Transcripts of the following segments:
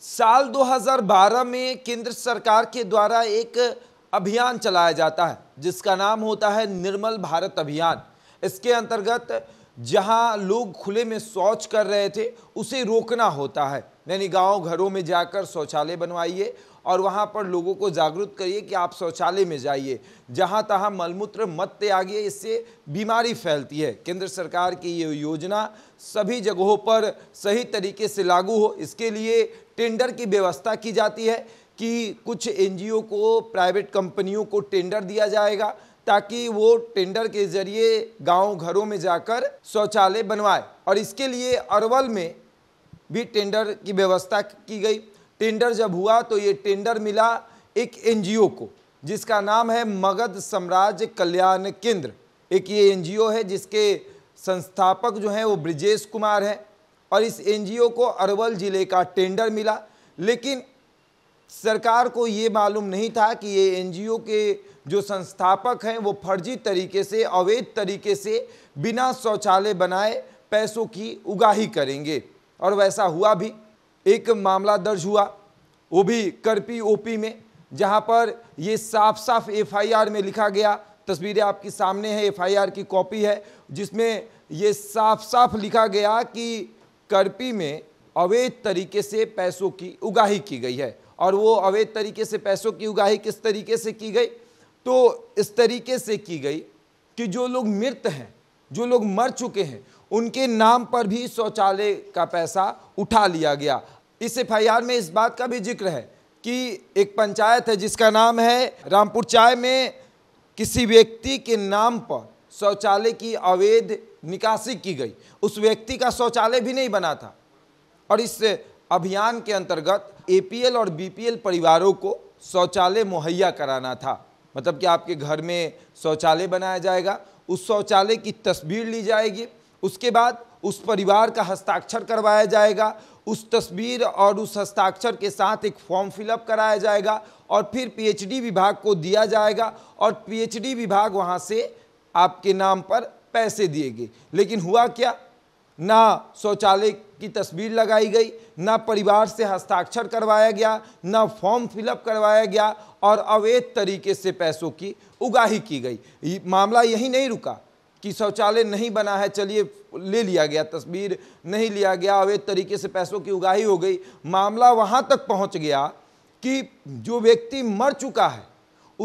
साल 2012 में केंद्र सरकार के द्वारा एक अभियान चलाया जाता है जिसका नाम होता है निर्मल भारत अभियान इसके अंतर्गत जहां लोग खुले में शौच कर रहे थे उसे रोकना होता है यानी गांव घरों में जाकर शौचालय बनवाइए और वहां पर लोगों को जागरूक करिए कि आप शौचालय में जाइए जहां तहां मलमूत्र मत त्यागिए इससे बीमारी फैलती है केंद्र सरकार की ये योजना सभी जगहों पर सही तरीके से लागू हो इसके लिए टेंडर की व्यवस्था की जाती है कि कुछ एनजीओ को प्राइवेट कंपनियों को टेंडर दिया जाएगा ताकि वो टेंडर के जरिए गांव घरों में जाकर शौचालय बनवाए और इसके लिए अरवल में भी टेंडर की व्यवस्था की गई टेंडर जब हुआ तो ये टेंडर मिला एक एनजीओ को जिसका नाम है मगध साम्राज्य कल्याण केंद्र एक ये एनजीओ है जिसके संस्थापक जो हैं वो ब्रिजेश कुमार हैं और इस एनजीओ को अरवल ज़िले का टेंडर मिला लेकिन सरकार को ये मालूम नहीं था कि ये एनजीओ के जो संस्थापक हैं वो फर्जी तरीके से अवैध तरीके से बिना शौचालय बनाए पैसों की उगाही करेंगे और वैसा हुआ भी एक मामला दर्ज हुआ वो भी करपी ओपी में जहां पर ये साफ साफ एफआईआर में लिखा गया तस्वीरें आपके सामने है एफआईआर की कॉपी है जिसमें ये साफ साफ लिखा गया कि करपी में अवैध तरीके से पैसों की उगाही की गई है और वो अवैध तरीके से पैसों की उगाही किस तरीके से की गई तो इस तरीके से की गई कि जो लोग मृत हैं जो लोग मर चुके हैं उनके नाम पर भी शौचालय का पैसा उठा लिया गया इस एफ में इस बात का भी जिक्र है कि एक पंचायत है जिसका नाम है रामपुर चाय में किसी व्यक्ति के नाम पर शौचालय की अवैध निकासी की गई उस व्यक्ति का शौचालय भी नहीं बना था और इस अभियान के अंतर्गत एपीएल और बीपीएल परिवारों को शौचालय मुहैया कराना था मतलब कि आपके घर में शौचालय बनाया जाएगा उस शौचालय की तस्वीर ली जाएगी उसके बाद उस परिवार का हस्ताक्षर करवाया जाएगा उस तस्वीर और उस हस्ताक्षर के साथ एक फॉर्म फिलअप कराया जाएगा और फिर पीएचडी विभाग को दिया जाएगा और पीएचडी विभाग वहाँ से आपके नाम पर पैसे दिएगी लेकिन हुआ क्या ना शौचालय की तस्वीर लगाई गई ना परिवार से हस्ताक्षर करवाया गया ना फॉर्म फिलअप करवाया गया और अवैध तरीके से पैसों की उगाही की गई मामला यही नहीं रुका कि शौचालय नहीं बना है चलिए ले लिया गया तस्वीर नहीं लिया गया अवैध तरीके से पैसों की उगाही हो गई मामला वहाँ तक पहुँच गया कि जो व्यक्ति मर चुका है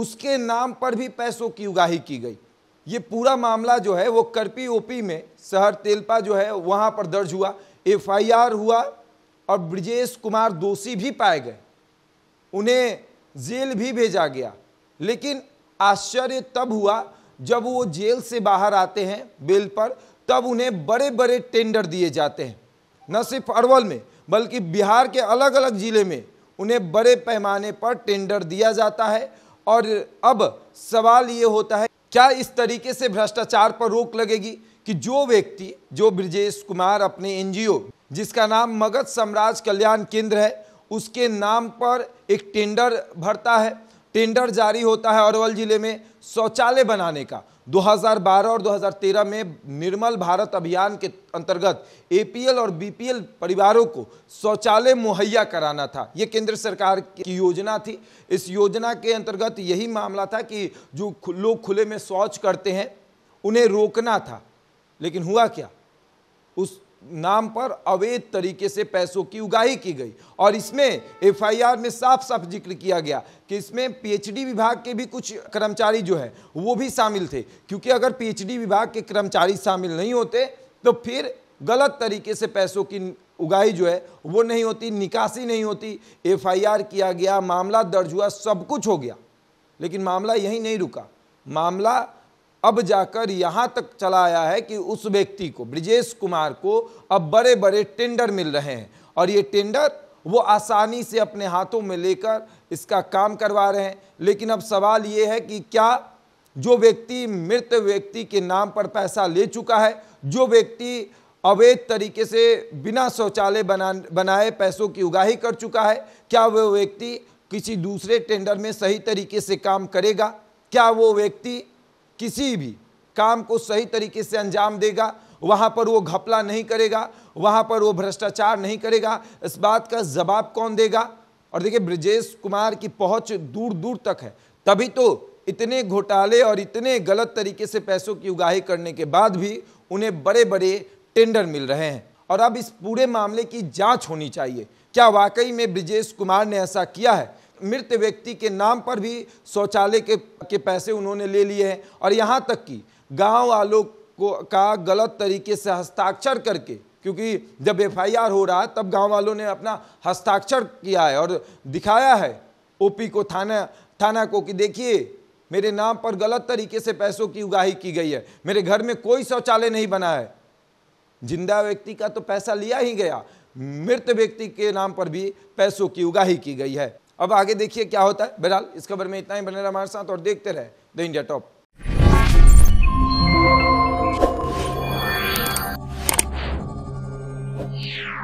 उसके नाम पर भी पैसों की उगाही की गई ये पूरा मामला जो है वो करपी ओपी में शहर तेलपा जो है वहाँ पर दर्ज हुआ एफआईआर हुआ और ब्रजेश कुमार दोषी भी पाए गए उन्हें जेल भी भेजा गया लेकिन आश्चर्य तब हुआ जब वो जेल से बाहर आते हैं बेल पर तब उन्हें बड़े बड़े टेंडर दिए जाते हैं न सिर्फ अरवल में बल्कि बिहार के अलग अलग ज़िले में उन्हें बड़े पैमाने पर टेंडर दिया जाता है और अब सवाल ये होता है क्या इस तरीके से भ्रष्टाचार पर रोक लगेगी कि जो व्यक्ति जो ब्रजेश कुमार अपने एनजीओ जिसका नाम मगध साम्राज्य कल्याण केंद्र है उसके नाम पर एक टेंडर भरता है टेंडर जारी होता है अरवल ज़िले में शौचालय बनाने का 2012 और 2013 में निर्मल भारत अभियान के अंतर्गत एपीएल और बीपीएल परिवारों को शौचालय मुहैया कराना था ये केंद्र सरकार की योजना थी इस योजना के अंतर्गत यही मामला था कि जो लोग खुले में शौच करते हैं उन्हें रोकना था लेकिन हुआ क्या उस नाम पर अवैध तरीके से पैसों की उगाही की गई और इसमें एफआईआर में साफ साफ जिक्र किया गया कि इसमें पीएचडी विभाग के भी कुछ कर्मचारी जो है वो भी शामिल थे क्योंकि अगर पीएचडी विभाग के कर्मचारी शामिल नहीं होते तो फिर गलत तरीके से पैसों की उगाही जो है वो नहीं होती निकासी नहीं होती एफ किया गया मामला दर्ज हुआ सब कुछ हो गया लेकिन मामला यहीं नहीं रुका मामला अब जाकर यहाँ तक चला आया है कि उस व्यक्ति को ब्रिजेश कुमार को अब बड़े बड़े टेंडर मिल रहे हैं और ये टेंडर वो आसानी से अपने हाथों में लेकर इसका काम करवा रहे हैं लेकिन अब सवाल ये है कि क्या जो व्यक्ति मृत व्यक्ति के नाम पर पैसा ले चुका है जो व्यक्ति अवैध तरीके से बिना शौचालय बना बनाए पैसों की उगाही कर चुका है क्या वह व्यक्ति किसी दूसरे टेंडर में सही तरीके से काम करेगा क्या वो व्यक्ति किसी भी काम को सही तरीके से अंजाम देगा वहाँ पर वो घपला नहीं करेगा वहाँ पर वो भ्रष्टाचार नहीं करेगा इस बात का जवाब कौन देगा और देखिए ब्रजेश कुमार की पहुँच दूर दूर तक है तभी तो इतने घोटाले और इतने गलत तरीके से पैसों की उगाही करने के बाद भी उन्हें बड़े बड़े टेंडर मिल रहे हैं और अब इस पूरे मामले की जाँच होनी चाहिए क्या वाकई में ब्रजेश कुमार ने ऐसा किया है मृत व्यक्ति के नाम पर भी शौचालय के के पैसे उन्होंने ले लिए हैं और यहाँ तक कि गांव वालों को का गलत तरीके से हस्ताक्षर करके क्योंकि जब एफआईआर हो रहा है तब गांव वालों ने अपना हस्ताक्षर किया है और दिखाया है ओपी को थाना थाना को कि देखिए मेरे नाम पर गलत तरीके से पैसों की उगाही की गई है मेरे घर में कोई शौचालय नहीं बना है जिंदा व्यक्ति का तो पैसा लिया ही गया मृत व्यक्ति के नाम पर भी पैसों की उगाही की गई है अब आगे देखिए क्या होता है बहरहाल इस खबर में इतना ही बने रहा हमारे साथ और देखते रहे द इंडिया टॉप Yeah.